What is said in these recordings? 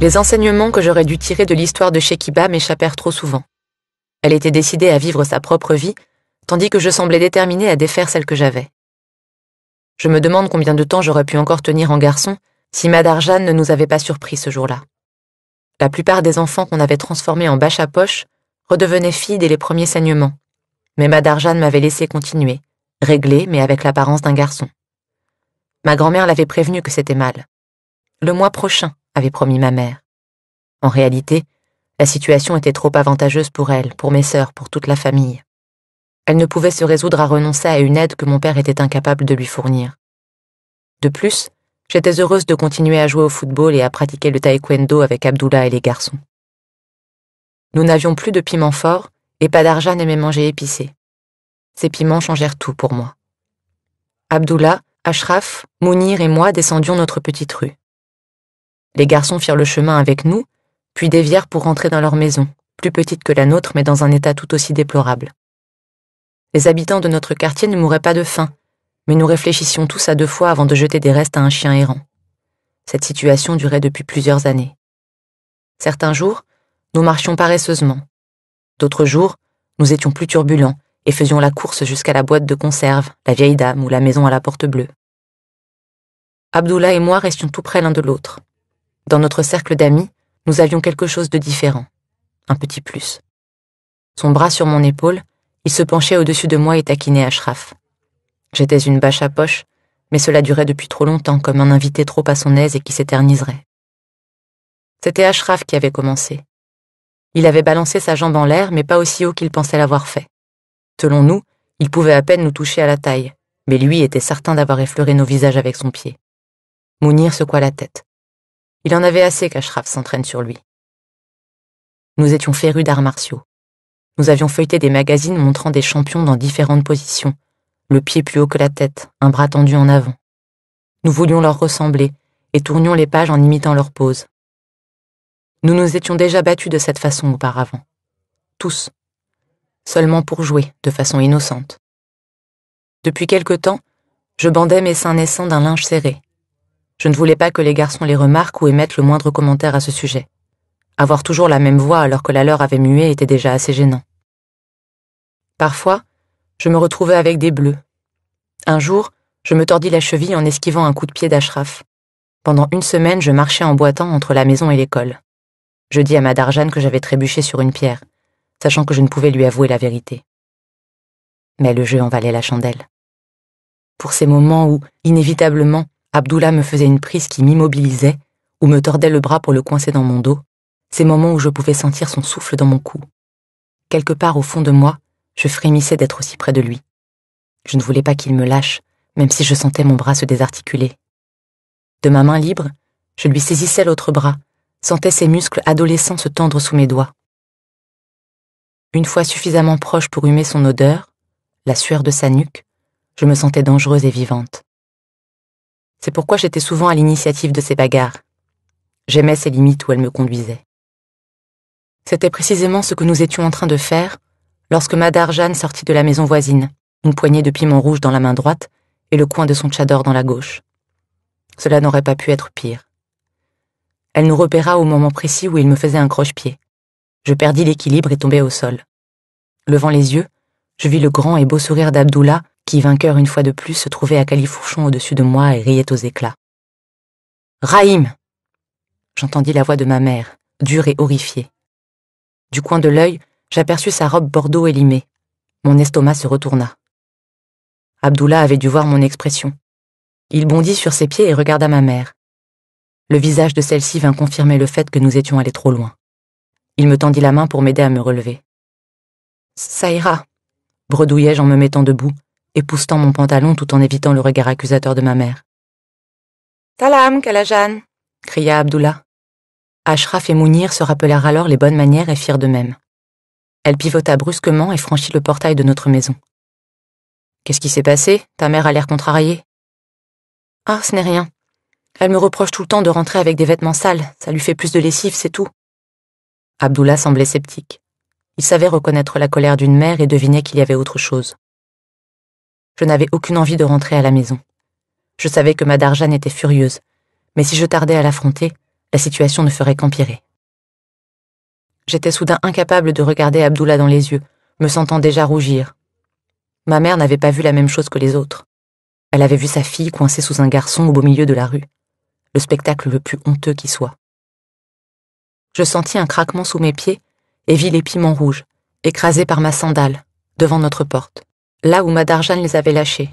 Les enseignements que j'aurais dû tirer de l'histoire de Shekiba m'échappèrent trop souvent. Elle était décidée à vivre sa propre vie, tandis que je semblais déterminée à défaire celle que j'avais. Je me demande combien de temps j'aurais pu encore tenir en garçon si Madarjan ne nous avait pas surpris ce jour-là. La plupart des enfants qu'on avait transformés en bâches à poche redevenaient filles dès les premiers saignements. Mais Madarjan m'avait laissé continuer, réglé mais avec l'apparence d'un garçon. Ma grand-mère l'avait prévenu que c'était mal. Le mois prochain, avait promis ma mère. En réalité, la situation était trop avantageuse pour elle, pour mes sœurs, pour toute la famille. Elle ne pouvait se résoudre à renoncer à une aide que mon père était incapable de lui fournir. De plus, j'étais heureuse de continuer à jouer au football et à pratiquer le taekwondo avec Abdullah et les garçons. Nous n'avions plus de piment fort et pas d'argent n'aimait manger épicé. Ces piments changèrent tout pour moi. Abdullah, Ashraf, Mounir et moi descendions notre petite rue. Les garçons firent le chemin avec nous, puis dévièrent pour rentrer dans leur maison, plus petite que la nôtre mais dans un état tout aussi déplorable. Les habitants de notre quartier ne mouraient pas de faim, mais nous réfléchissions tous à deux fois avant de jeter des restes à un chien errant. Cette situation durait depuis plusieurs années. Certains jours, nous marchions paresseusement. D'autres jours, nous étions plus turbulents et faisions la course jusqu'à la boîte de conserve, la vieille dame ou la maison à la porte bleue. Abdullah et moi restions tout près l'un de l'autre. Dans notre cercle d'amis, nous avions quelque chose de différent, un petit plus. Son bras sur mon épaule, il se penchait au-dessus de moi et taquinait Ashraf. J'étais une bâche à poche, mais cela durait depuis trop longtemps comme un invité trop à son aise et qui s'éterniserait. C'était Ashraf qui avait commencé. Il avait balancé sa jambe en l'air, mais pas aussi haut qu'il pensait l'avoir fait. Selon nous, il pouvait à peine nous toucher à la taille, mais lui était certain d'avoir effleuré nos visages avec son pied. Mounir secoua la tête. Il en avait assez qu'Ashraf s'entraîne sur lui. Nous étions férus d'arts martiaux. Nous avions feuilleté des magazines montrant des champions dans différentes positions, le pied plus haut que la tête, un bras tendu en avant. Nous voulions leur ressembler et tournions les pages en imitant leur pose. Nous nous étions déjà battus de cette façon auparavant. Tous. Seulement pour jouer, de façon innocente. Depuis quelque temps, je bandais mes seins naissants d'un linge serré, je ne voulais pas que les garçons les remarquent ou émettent le moindre commentaire à ce sujet. Avoir toujours la même voix alors que la leur avait mué était déjà assez gênant. Parfois, je me retrouvais avec des bleus. Un jour, je me tordis la cheville en esquivant un coup de pied d'Ashraf. Pendant une semaine, je marchais en boitant entre la maison et l'école. Je dis à ma que j'avais trébuché sur une pierre, sachant que je ne pouvais lui avouer la vérité. Mais le jeu en valait la chandelle. Pour ces moments où, inévitablement, Abdullah me faisait une prise qui m'immobilisait ou me tordait le bras pour le coincer dans mon dos, ces moments où je pouvais sentir son souffle dans mon cou. Quelque part au fond de moi, je frémissais d'être aussi près de lui. Je ne voulais pas qu'il me lâche, même si je sentais mon bras se désarticuler. De ma main libre, je lui saisissais l'autre bras, sentais ses muscles adolescents se tendre sous mes doigts. Une fois suffisamment proche pour humer son odeur, la sueur de sa nuque, je me sentais dangereuse et vivante. C'est pourquoi j'étais souvent à l'initiative de ces bagarres. J'aimais ces limites où elles me conduisaient. C'était précisément ce que nous étions en train de faire lorsque Madarjan sortit de la maison voisine, une poignée de piment rouge dans la main droite et le coin de son tchador dans la gauche. Cela n'aurait pas pu être pire. Elle nous repéra au moment précis où il me faisait un croche-pied. Je perdis l'équilibre et tombai au sol. Levant les yeux, je vis le grand et beau sourire d'Abdullah qui, vainqueur une fois de plus, se trouvait à califourchon au-dessus de moi et riait aux éclats. Raïm J'entendis la voix de ma mère, dure et horrifiée. Du coin de l'œil, j'aperçus sa robe bordeaux élimée. Mon estomac se retourna. Abdullah avait dû voir mon expression. Il bondit sur ses pieds et regarda ma mère. Le visage de celle-ci vint confirmer le fait que nous étions allés trop loin. Il me tendit la main pour m'aider à me relever. Ça ira, bredouillai-je en me mettant debout, époustant mon pantalon tout en évitant le regard accusateur de ma mère. Talam, Kalajan cria Abdullah. Ashraf et Mounir se rappelèrent alors les bonnes manières et firent de même. Elle pivota brusquement et franchit le portail de notre maison. Qu'est-ce qui s'est passé Ta mère a l'air contrariée. Ah, ce n'est rien. Elle me reproche tout le temps de rentrer avec des vêtements sales, ça lui fait plus de lessive, c'est tout. Abdullah semblait sceptique. Il savait reconnaître la colère d'une mère et devinait qu'il y avait autre chose. Je n'avais aucune envie de rentrer à la maison. Je savais que ma Darjane était furieuse, mais si je tardais à l'affronter, la situation ne ferait qu'empirer. J'étais soudain incapable de regarder Abdullah dans les yeux, me sentant déjà rougir. Ma mère n'avait pas vu la même chose que les autres. Elle avait vu sa fille coincée sous un garçon au beau milieu de la rue. Le spectacle le plus honteux qui soit. Je sentis un craquement sous mes pieds et vis les piments rouges, écrasés par ma sandale, devant notre porte là où Madarjan les avait lâchés.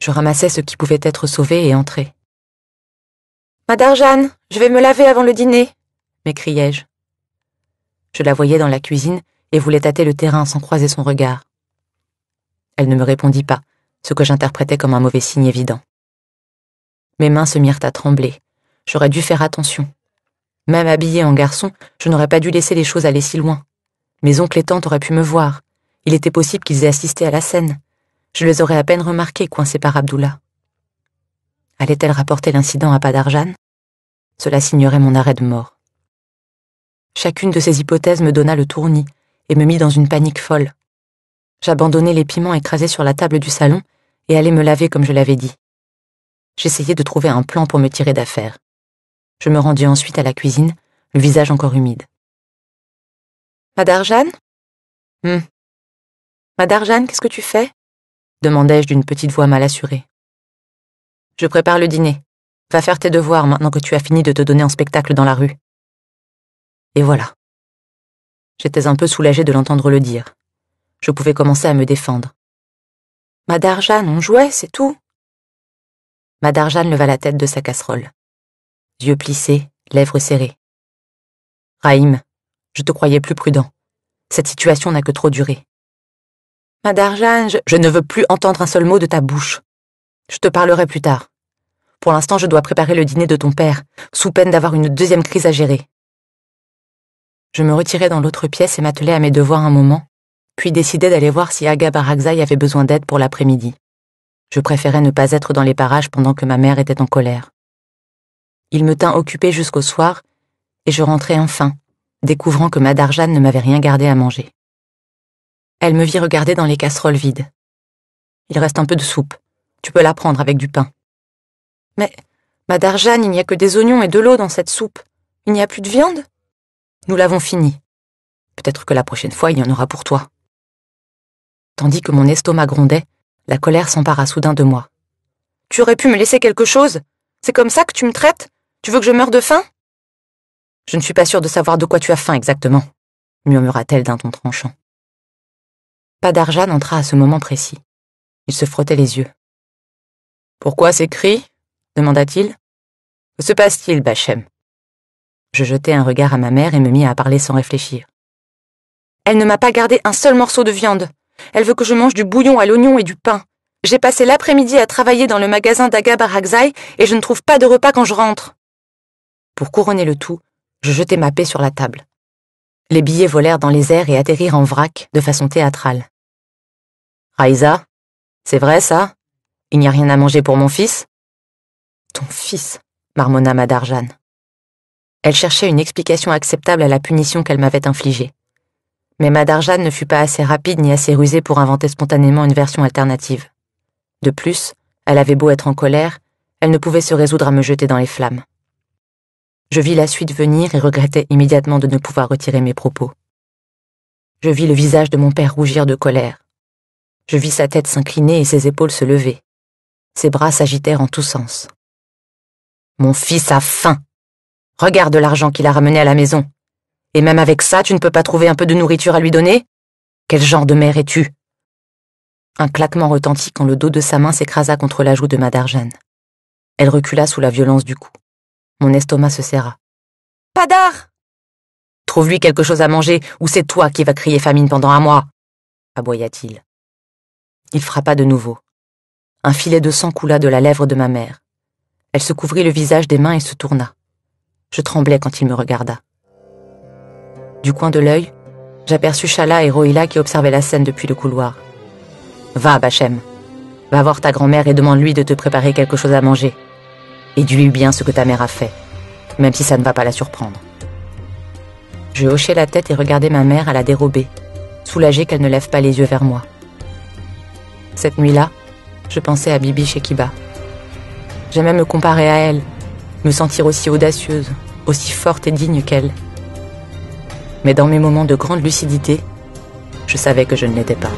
Je ramassais ce qui pouvait être sauvé et entrai. Madarjan, je vais me laver avant le dîner, m'écriai-je. Je la voyais dans la cuisine et voulais tâter le terrain sans croiser son regard. Elle ne me répondit pas, ce que j'interprétais comme un mauvais signe évident. Mes mains se mirent à trembler. J'aurais dû faire attention. Même habillée en garçon, je n'aurais pas dû laisser les choses aller si loin. Mes oncles et tantes auraient pu me voir, il était possible qu'ils aient assisté à la scène. Je les aurais à peine remarqués coincés par Abdullah. Allait-elle rapporter l'incident à Padarjan Cela signerait mon arrêt de mort. Chacune de ces hypothèses me donna le tournis et me mit dans une panique folle. J'abandonnai les piments écrasés sur la table du salon et allai me laver comme je l'avais dit. J'essayais de trouver un plan pour me tirer d'affaire. Je me rendis ensuite à la cuisine, le visage encore humide. Madarjan hmm. Madarjane, qu'est-ce que tu fais demandai-je d'une petite voix mal assurée. Je prépare le dîner. Va faire tes devoirs maintenant que tu as fini de te donner en spectacle dans la rue. Et voilà. J'étais un peu soulagée de l'entendre le dire. Je pouvais commencer à me défendre. Madarjane, on jouait, c'est tout. Madarjane leva la tête de sa casserole. Yeux plissés, lèvres serrées. Raïm, je te croyais plus prudent. Cette situation n'a que trop duré. Madarjane, je ne veux plus entendre un seul mot de ta bouche. Je te parlerai plus tard. Pour l'instant, je dois préparer le dîner de ton père, sous peine d'avoir une deuxième crise à gérer. Je me retirai dans l'autre pièce et m'attelai à mes devoirs un moment, puis décidai d'aller voir si Aga Barakzai avait besoin d'aide pour l'après-midi. Je préférais ne pas être dans les parages pendant que ma mère était en colère. Il me tint occupé jusqu'au soir, et je rentrai enfin, découvrant que Madarjan ne m'avait rien gardé à manger. Elle me vit regarder dans les casseroles vides. Il reste un peu de soupe. Tu peux la prendre avec du pain. Mais, ma il n'y a que des oignons et de l'eau dans cette soupe. Il n'y a plus de viande Nous l'avons fini. Peut-être que la prochaine fois, il y en aura pour toi. Tandis que mon estomac grondait, la colère s'empara soudain de moi. Tu aurais pu me laisser quelque chose C'est comme ça que tu me traites Tu veux que je meure de faim Je ne suis pas sûre de savoir de quoi tu as faim exactement, murmura-t-elle d'un ton tranchant pas d'Arjan entra à ce moment précis. Il se frottait les yeux. Pourquoi ces cris demanda-t-il. Que se passe-t-il, Bachem Je jetai un regard à ma mère et me mis à parler sans réfléchir. Elle ne m'a pas gardé un seul morceau de viande. Elle veut que je mange du bouillon à l'oignon et du pain. J'ai passé l'après-midi à travailler dans le magasin d'Agabaragzai et je ne trouve pas de repas quand je rentre. Pour couronner le tout, je jetai ma paix sur la table. Les billets volèrent dans les airs et atterrirent en vrac de façon théâtrale. Raïsa, c'est vrai ça Il n'y a rien à manger pour mon fils Ton fils, marmonna Madarjan. Elle cherchait une explication acceptable à la punition qu'elle m'avait infligée. Mais Madarjan ne fut pas assez rapide ni assez rusée pour inventer spontanément une version alternative. De plus, elle avait beau être en colère, elle ne pouvait se résoudre à me jeter dans les flammes. Je vis la suite venir et regrettai immédiatement de ne pouvoir retirer mes propos. Je vis le visage de mon père rougir de colère. Je vis sa tête s'incliner et ses épaules se lever. Ses bras s'agitèrent en tous sens. Mon fils a faim. Regarde l'argent qu'il a ramené à la maison. Et même avec ça, tu ne peux pas trouver un peu de nourriture à lui donner Quel genre de mère es-tu Un claquement retentit quand le dos de sa main s'écrasa contre la joue de Madarjane. Elle recula sous la violence du coup. Mon estomac se serra. Padar Trouve-lui quelque chose à manger, ou c'est toi qui vas crier famine pendant un mois aboya-t-il. Il frappa de nouveau. Un filet de sang coula de la lèvre de ma mère. Elle se couvrit le visage des mains et se tourna. Je tremblais quand il me regarda. Du coin de l'œil, j'aperçus Chala et Rohila qui observaient la scène depuis le couloir. Va, Bachem. Va voir ta grand-mère et demande-lui de te préparer quelque chose à manger. Et dis-lui bien ce que ta mère a fait, même si ça ne va pas la surprendre. Je hochai la tête et regardai ma mère à la dérobée, soulagée qu'elle ne lève pas les yeux vers moi. Cette nuit-là, je pensais à Bibi Shekiba. J'aimais me comparer à elle, me sentir aussi audacieuse, aussi forte et digne qu'elle. Mais dans mes moments de grande lucidité, je savais que je ne l'étais pas.